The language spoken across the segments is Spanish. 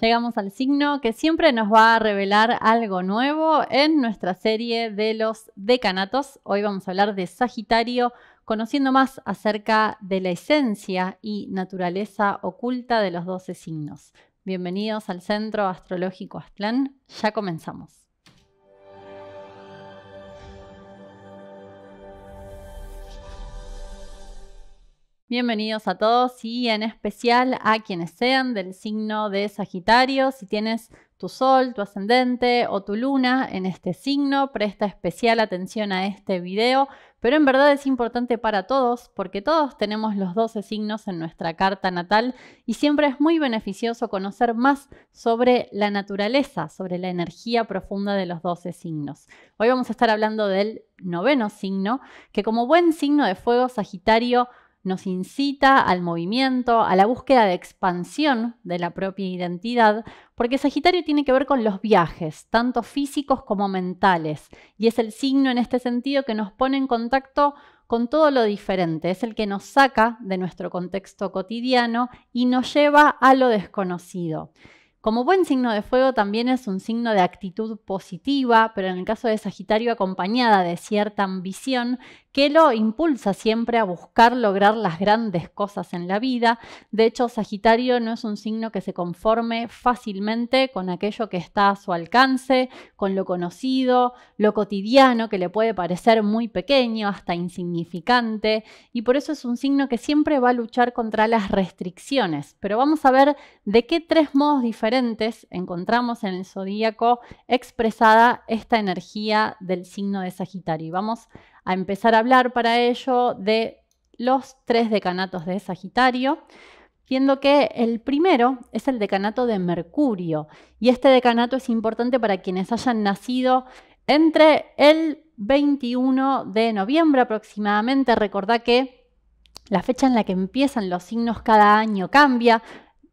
Llegamos al signo que siempre nos va a revelar algo nuevo en nuestra serie de los decanatos. Hoy vamos a hablar de Sagitario, conociendo más acerca de la esencia y naturaleza oculta de los 12 signos. Bienvenidos al Centro Astrológico Aztlán. Ya comenzamos. Bienvenidos a todos y en especial a quienes sean del signo de Sagitario. Si tienes tu sol, tu ascendente o tu luna en este signo, presta especial atención a este video, pero en verdad es importante para todos porque todos tenemos los 12 signos en nuestra carta natal y siempre es muy beneficioso conocer más sobre la naturaleza, sobre la energía profunda de los 12 signos. Hoy vamos a estar hablando del noveno signo, que como buen signo de fuego Sagitario, nos incita al movimiento, a la búsqueda de expansión de la propia identidad, porque Sagitario tiene que ver con los viajes, tanto físicos como mentales, y es el signo en este sentido que nos pone en contacto con todo lo diferente, es el que nos saca de nuestro contexto cotidiano y nos lleva a lo desconocido. Como buen signo de fuego también es un signo de actitud positiva, pero en el caso de Sagitario acompañada de cierta ambición que lo impulsa siempre a buscar lograr las grandes cosas en la vida. De hecho, Sagitario no es un signo que se conforme fácilmente con aquello que está a su alcance, con lo conocido, lo cotidiano que le puede parecer muy pequeño, hasta insignificante, y por eso es un signo que siempre va a luchar contra las restricciones. Pero vamos a ver de qué tres modos diferentes encontramos en el zodíaco expresada esta energía del signo de Sagitario. Y vamos a empezar a hablar para ello de los tres decanatos de Sagitario, viendo que el primero es el decanato de Mercurio. Y este decanato es importante para quienes hayan nacido entre el 21 de noviembre aproximadamente. Recordá que la fecha en la que empiezan los signos cada año cambia.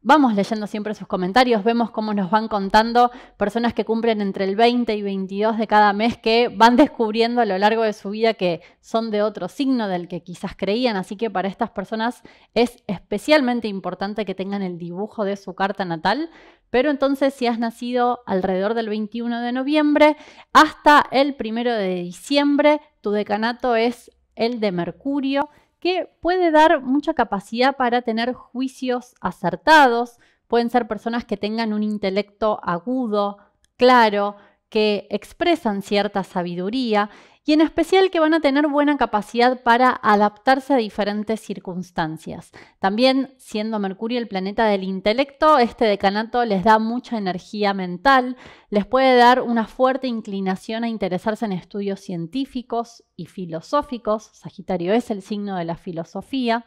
Vamos leyendo siempre sus comentarios, vemos cómo nos van contando personas que cumplen entre el 20 y 22 de cada mes que van descubriendo a lo largo de su vida que son de otro signo del que quizás creían, así que para estas personas es especialmente importante que tengan el dibujo de su carta natal, pero entonces si has nacido alrededor del 21 de noviembre hasta el 1 de diciembre, tu decanato es el de Mercurio, que puede dar mucha capacidad para tener juicios acertados, pueden ser personas que tengan un intelecto agudo, claro, que expresan cierta sabiduría y en especial que van a tener buena capacidad para adaptarse a diferentes circunstancias. También, siendo Mercurio el planeta del intelecto, este decanato les da mucha energía mental, les puede dar una fuerte inclinación a interesarse en estudios científicos y filosóficos, Sagitario es el signo de la filosofía,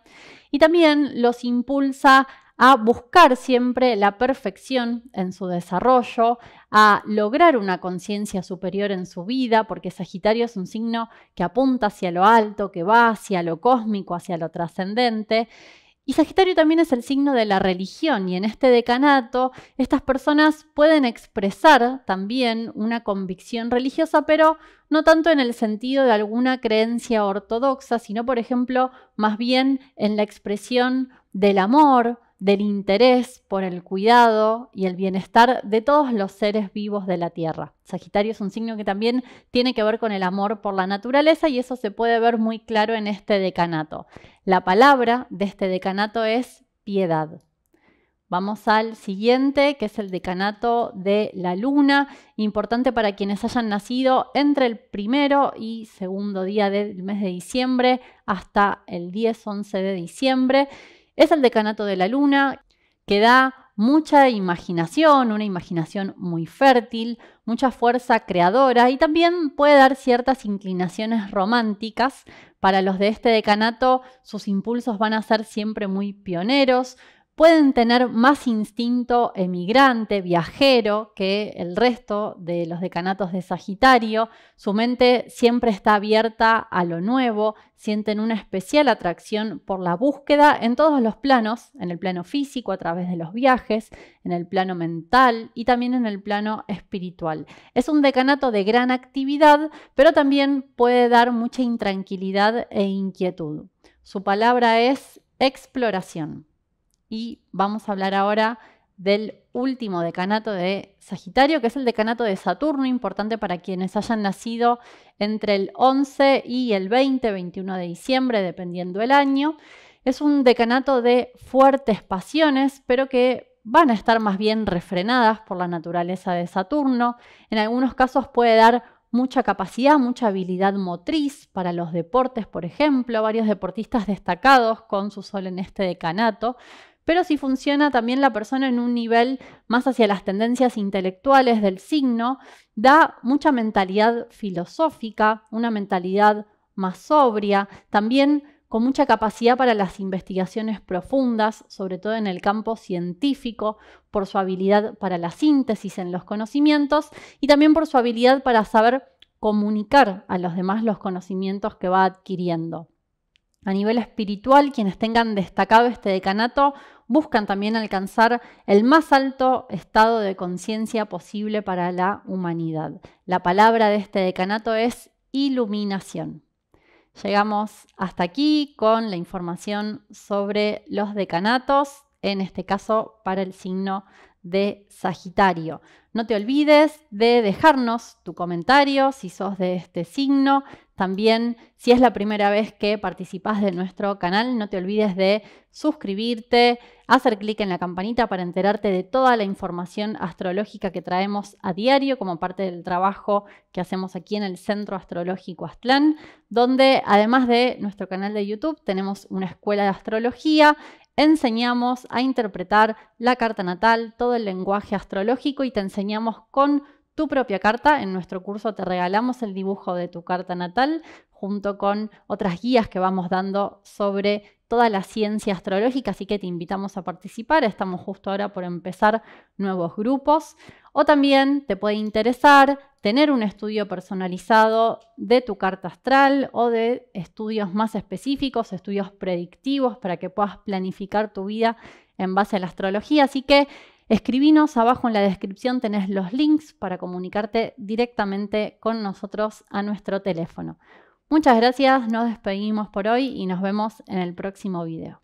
y también los impulsa a buscar siempre la perfección en su desarrollo, a lograr una conciencia superior en su vida, porque Sagitario es un signo que apunta hacia lo alto, que va hacia lo cósmico, hacia lo trascendente. Y Sagitario también es el signo de la religión y en este decanato estas personas pueden expresar también una convicción religiosa, pero no tanto en el sentido de alguna creencia ortodoxa, sino por ejemplo más bien en la expresión del amor, del interés por el cuidado y el bienestar de todos los seres vivos de la Tierra. Sagitario es un signo que también tiene que ver con el amor por la naturaleza y eso se puede ver muy claro en este decanato. La palabra de este decanato es piedad. Vamos al siguiente, que es el decanato de la luna, importante para quienes hayan nacido entre el primero y segundo día del mes de diciembre hasta el 10-11 de diciembre. Es el decanato de la luna que da mucha imaginación, una imaginación muy fértil, mucha fuerza creadora y también puede dar ciertas inclinaciones románticas. Para los de este decanato, sus impulsos van a ser siempre muy pioneros, pueden tener más instinto emigrante, viajero, que el resto de los decanatos de Sagitario. Su mente siempre está abierta a lo nuevo, sienten una especial atracción por la búsqueda en todos los planos, en el plano físico a través de los viajes, en el plano mental y también en el plano espiritual. Es un decanato de gran actividad, pero también puede dar mucha intranquilidad e inquietud. Su palabra es exploración y vamos a hablar ahora del último decanato de Sagitario, que es el decanato de Saturno, importante para quienes hayan nacido entre el 11 y el 20, 21 de diciembre, dependiendo el año. Es un decanato de fuertes pasiones, pero que van a estar más bien refrenadas por la naturaleza de Saturno. En algunos casos puede dar mucha capacidad, mucha habilidad motriz para los deportes, por ejemplo, varios deportistas destacados con su sol en este decanato, pero si funciona también la persona en un nivel más hacia las tendencias intelectuales del signo, da mucha mentalidad filosófica, una mentalidad más sobria, también con mucha capacidad para las investigaciones profundas, sobre todo en el campo científico, por su habilidad para la síntesis en los conocimientos y también por su habilidad para saber comunicar a los demás los conocimientos que va adquiriendo. A nivel espiritual, quienes tengan destacado este decanato buscan también alcanzar el más alto estado de conciencia posible para la humanidad. La palabra de este decanato es iluminación. Llegamos hasta aquí con la información sobre los decanatos, en este caso para el signo de Sagitario. No te olvides de dejarnos tu comentario si sos de este signo, también, si es la primera vez que participas de nuestro canal, no te olvides de suscribirte, hacer clic en la campanita para enterarte de toda la información astrológica que traemos a diario como parte del trabajo que hacemos aquí en el Centro Astrológico Astlán, donde además de nuestro canal de YouTube tenemos una escuela de astrología enseñamos a interpretar la carta natal, todo el lenguaje astrológico y te enseñamos con tu propia carta. En nuestro curso te regalamos el dibujo de tu carta natal junto con otras guías que vamos dando sobre toda la ciencia astrológica, así que te invitamos a participar. Estamos justo ahora por empezar nuevos grupos. O también te puede interesar tener un estudio personalizado de tu carta astral o de estudios más específicos, estudios predictivos para que puedas planificar tu vida en base a la astrología. Así que Escribinos, abajo en la descripción tenés los links para comunicarte directamente con nosotros a nuestro teléfono. Muchas gracias, nos despedimos por hoy y nos vemos en el próximo video.